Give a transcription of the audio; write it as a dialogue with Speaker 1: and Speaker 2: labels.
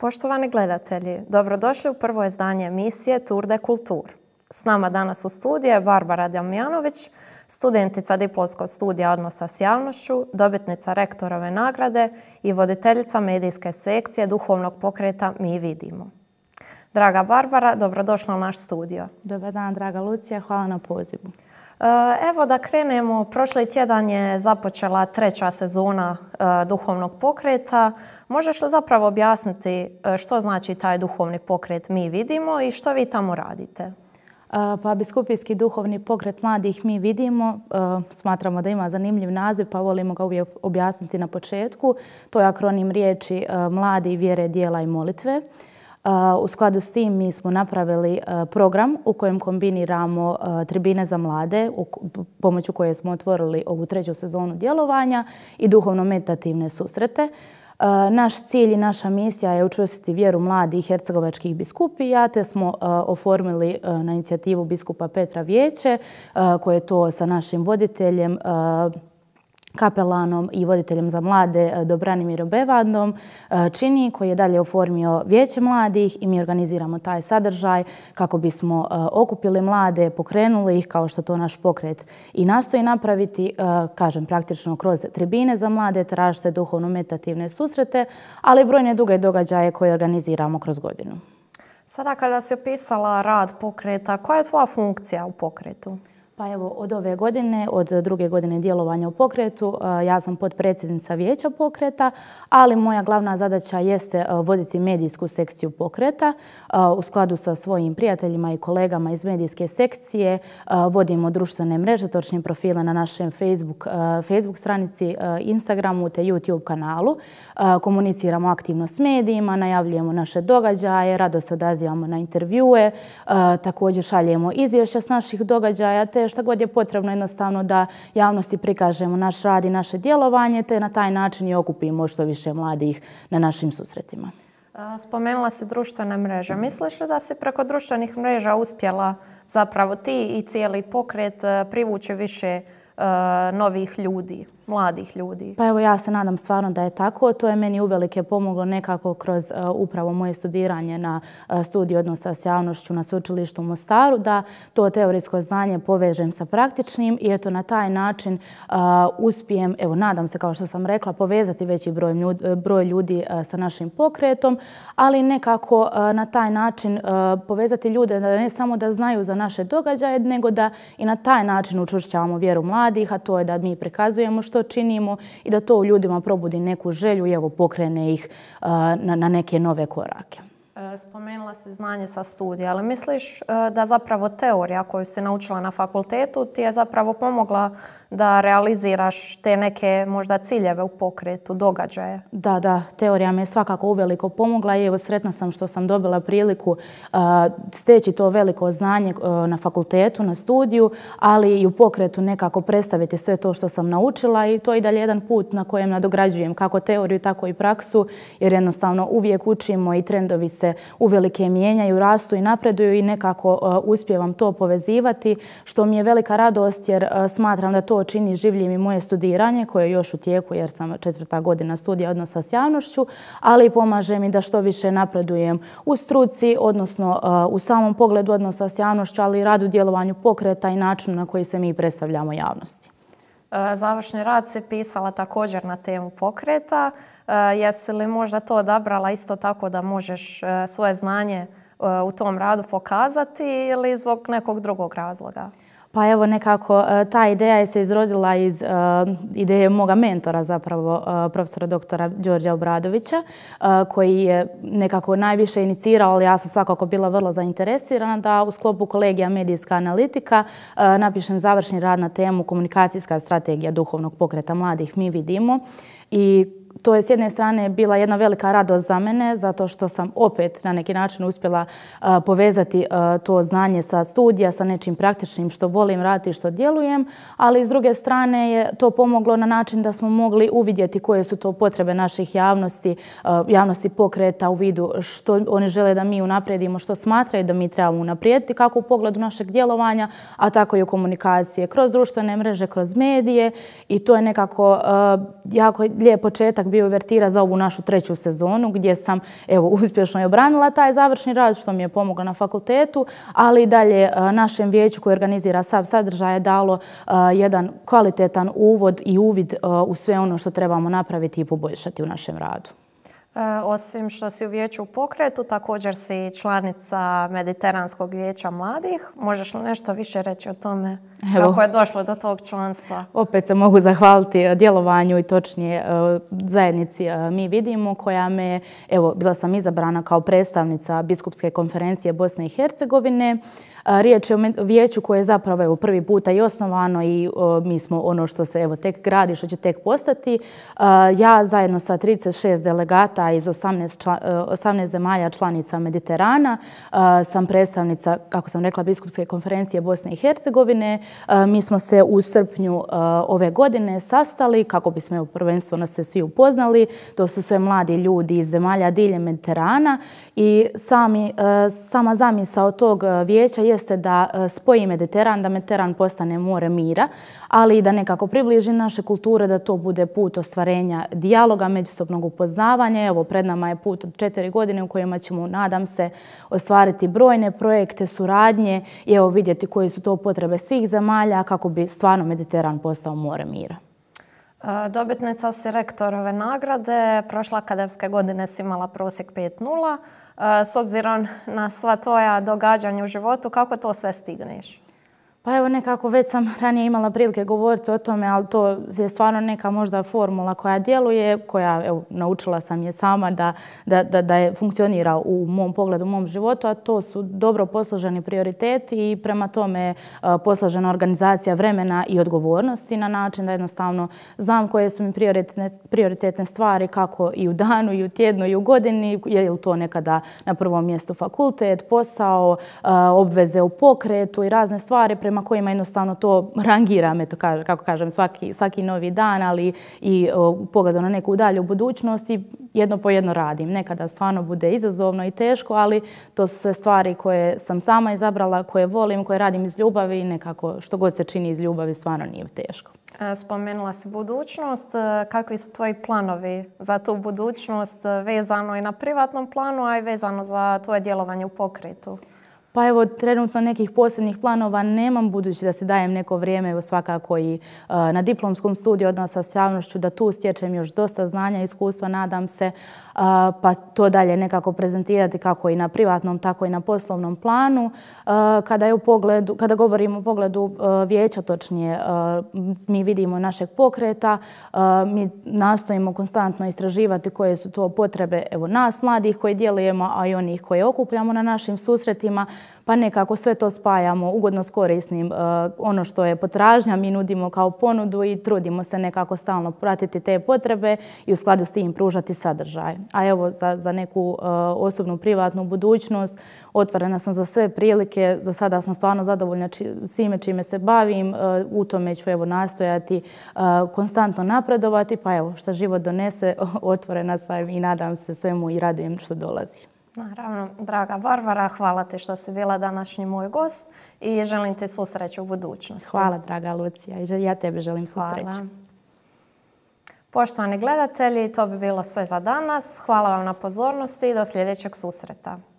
Speaker 1: Poštovani gledatelji, dobrodošli u prvo izdanje emisije de Kultur. S nama danas u studiju je Barbara Damjanović, studentica diplomskog studija odnosa s javnošću, dobitnica rektorove nagrade i voditeljica medijske sekcije duhovnog pokreta Mi vidimo. Draga Barbara, dobrodošla u naš studio. Dobar dan, draga Lucija, hvala na pozivu. E, evo da krenemo, prošli tjedan je započela treća sezona e, duhovnog pokreta. Možeš li zapravo objasniti e, što znači taj duhovni pokret
Speaker 2: mi vidimo i što vi tamo radite? Pa biskupijski duhovni pokret mladih mi vidimo, smatramo da ima zanimljiv naziv pa volimo ga uvijek objasniti na početku. To je akronim riječi mladi, vjere, dijela i molitve. U skladu s tim mi smo napravili e, program u kojem kombiniramo e, tribine za mlade, pomoću koje smo otvorili ovu treću sezonu djelovanja i duhovno-meditativne susrete. E, naš cilj i naša misija je učvrstiti vjeru mladih hercegovačkih biskupija, te smo oformili na inicijativu biskupa Petra Vijeće, koje je to sa našim voditeljem kapelanom i voditeljem za mlade e, i Bevadom e, čini koji je dalje oformio Vijeće mladih i mi organiziramo taj sadržaj kako bismo e, okupili mlade, pokrenuli ih kao što to naš pokret i nastoji napraviti, kažem praktično kroz tribine za mlade, tražite duhovno metativne susrete, ali i brojne duge događaje koje organiziramo kroz godinu.
Speaker 1: Sada kada si opisala rad pokreta, koja je tvoja funkcija u pokretu?
Speaker 2: Pa evo, od ove godine, od druge godine djelovanja u pokretu, e, ja sam potpredsjednica vijeća pokreta, ali moja glavna zadaća jeste e, voditi medijsku sekciju pokreta. E, u skladu sa svojim prijateljima i kolegama iz medijske sekcije vodimo društvene mreže, točnije profile na našem Facebook, Facebook stranici, Instagramu te YouTube kanalu. Komuniciramo aktivno s medijima, najavljujemo naše događaje, rado se odazivamo na intervjue, također šaljemo izvješća s naših događaja te šta god je potrebno jednostavno da javnosti prikažemo naš rad i naše djelovanje, te na taj način i okupimo što više mladih na našim susretima.
Speaker 1: Spomenula se društvene mreže. Misliš da se preko društvenih mreža uspjela zapravo ti i cijeli pokret e, privući više e, novih ljudi? mladih ljudi.
Speaker 2: Pa evo ja se nadam stvarno da je tako. To je meni uvelike pomoglo nekako kroz e, upravo moje studiranje na e, studiju odnosa s javnošću na sveučilištu u Mostaru, da to teorijsko znanje povežem sa praktičnim i eto na taj način e, uspijem, evo nadam se kao što sam rekla, povezati veći broj ljudi, sa našim pokretom, ali nekako na taj način povezati ljude da ne samo da znaju za naše događaje, nego da i na taj način učvršćavamo vjeru mladih, a to je da mi prikazujemo što što činimo i da to u ljudima probudi neku želju i evo pokrene ih na, neke nove korake.
Speaker 1: E, spomenula si znanje sa studija, ali misliš e, da zapravo teorija koju si naučila na fakultetu ti je zapravo pomogla da realiziraš te neke možda ciljeve u pokretu, događaje.
Speaker 2: Da, da, teorija me je svakako uveliko pomogla i evo sretna sam što sam dobila priliku steći to veliko znanje na fakultetu, na studiju, ali i u pokretu nekako predstaviti sve to što sam naučila i to je i dalje jedan put na kojem nadograđujem kako teoriju, tako i praksu, jer jednostavno uvijek učimo i trendovi se uvelike mijenjaju, rastu i napreduju i nekako uspijevam to povezivati, što mi je velika radost jer smatram da to čini življim i moje studiranje koje je još u tijeku jer sam četvrta godina studija odnosa s javnošću, ali pomaže mi da što više napredujem u struci, odnosno u samom pogledu odnosa s javnošću, ali i radu djelovanju pokreta i načinu na koji se mi predstavljamo javnosti.
Speaker 1: E, završni rad se pisala također na temu pokreta. E, jesi li možda to odabrala isto tako da možeš e, svoje znanje E, u tom radu pokazati ili zbog nekog drugog razloga?
Speaker 2: Pa evo nekako e, ta ideja je se izrodila iz e, ideje moga mentora zapravo, profesora doktora Đorđa Obradovića, koji je nekako najviše inicirao, ali ja sam svakako bila vrlo zainteresirana da u sklopu kolegija medijska analitika napišem završni rad na temu komunikacijska strategija duhovnog pokreta mladih mi vidimo i to je s jedne strane bila jedna velika radost za mene, zato što sam opet na neki način uspjela povezati to znanje sa studija, sa nečim praktičnim što volim raditi, što djelujem, ali s druge strane je to pomoglo na način da smo mogli uvidjeti koje su to potrebe naših javnosti, javnosti pokreta u vidu što oni žele da mi unaprijedimo, što smatraju da mi trebamo unaprijediti, kako u pogledu našeg djelovanja, a tako i u komunikacije kroz društvene mreže, kroz medije i to je nekako jako lijep početak bio vertira za ovu našu treću sezonu gdje sam evo, uspješno je obranila taj završni rad što mi je pomoglo na fakultetu, ali i dalje e, našem vijeću koji organizira sav sadržaj je dalo e, jedan kvalitetan uvod i uvid e, u sve ono što trebamo napraviti i poboljšati u našem radu.
Speaker 1: E, osim što si u vijeću u pokretu, također si članica Mediteranskog vijeća mladih. Možeš li nešto više reći o tome kako je došlo do tog članstva?
Speaker 2: Opet se mogu zahvaliti e, djelovanju i točnije e, zajednici Mi vidimo koja me, evo, bila sam izabrana kao predstavnica Biskupske konferencije Bosne i Hercegovine. Riječ je o vijeću koje je zapravo evo, prvi puta i osnovano i mi smo ono što se evo, tek gradi, što će tek postati. Ja zajedno sa 36 delegata iz 18, e, zemalja članica Mediterana, e, sam predstavnica, kako sam rekla, Biskupske konferencije Bosne i Hercegovine. E, mi smo se u srpnju ove godine sastali kako bismo prvenstveno se svi upoznali. To su sve mladi ljudi iz zemalja diljem Mediterana i sama zamisa od tog vijeća jeste da spoji Mediteran, da Mediteran postane more mira, ali i da nekako približi naše kulture, da to bude put ostvarenja dijaloga, međusobnog upoznavanja. Evo, pred nama je put od četiri godine u kojima ćemo, nadam se, ostvariti brojne projekte, suradnje i evo vidjeti koje su to potrebe svih zemalja kako bi stvarno Mediteran postao more mira.
Speaker 1: Dobitnica si rektorove nagrade. Prošla akademske godine si imala prosjek 5.0. S obzirom na sva tvoja događanja u životu, kako to sve stigneš?
Speaker 2: Pa evo nekako već sam ranije imala prilike govoriti o tome, ali to je stvarno neka možda formula koja djeluje, koja evo, naučila sam je sama da, da, da, da je funkcionira u mom pogledu, u mom životu, a to su dobro posloženi prioriteti i prema tome e, posložena organizacija vremena i odgovornosti na način da jednostavno znam koje su mi prioritetne, prioritetne stvari kako i u danu, i u tjednu, i u godini, je li to nekada na prvom mjestu fakultet, posao, e, obveze u pokretu i razne stvari prema kojima jednostavno to rangira, kako kažem, svaki, svaki novi dan, ali i o, na neku dalju budućnost i jedno po jedno radim. Nekada stvarno bude izazovno i teško, ali to su sve stvari koje sam sama izabrala, koje volim, koje radim iz ljubavi i nekako što god se čini iz ljubavi stvarno nije teško.
Speaker 1: Spomenula si budućnost. E, kakvi su tvoji planovi za tu budućnost e, vezano i na privatnom planu, a i vezano za tvoje djelovanje u pokretu?
Speaker 2: pa evo trenutno nekih posebnih planova nemam budući da se dajem neko vrijeme evo, svakako i e, na diplomskom studiju odnosa s javnošću da tu stječem još dosta znanja i iskustva nadam se e, pa to dalje nekako prezentirati kako i na privatnom tako i na poslovnom planu. E, kada, je u pogledu, kada govorimo o pogledu vijeća točnije mi vidimo našeg pokreta, mi nastojimo konstantno istraživati koje su to potrebe evo, nas mladih koji djelujemo, a i onih koje okupljamo na našim susretima pa nekako sve to spajamo ugodno s korisnim. E, ono što je potražnja mi nudimo kao ponudu i trudimo se nekako stalno pratiti te potrebe i u skladu s tim pružati sadržaj. A evo za, neku e, osobnu privatnu budućnost otvorena sam za sve prilike. Za sada sam stvarno zadovoljna svime čime se bavim. E, u tome ću evo nastojati konstantno napredovati pa evo što život donese otvorena sam i nadam se svemu i radujem što dolazi.
Speaker 1: Naravno, draga Varvara, hvala ti što si bila današnji moj gost i želim ti svu sreću u budućnosti. Hvala,
Speaker 2: draga Lucija, i ja tebe želim svu
Speaker 1: Poštovani gledatelji, to bi bilo sve za danas. Hvala vam na pozornosti i do sljedećeg susreta.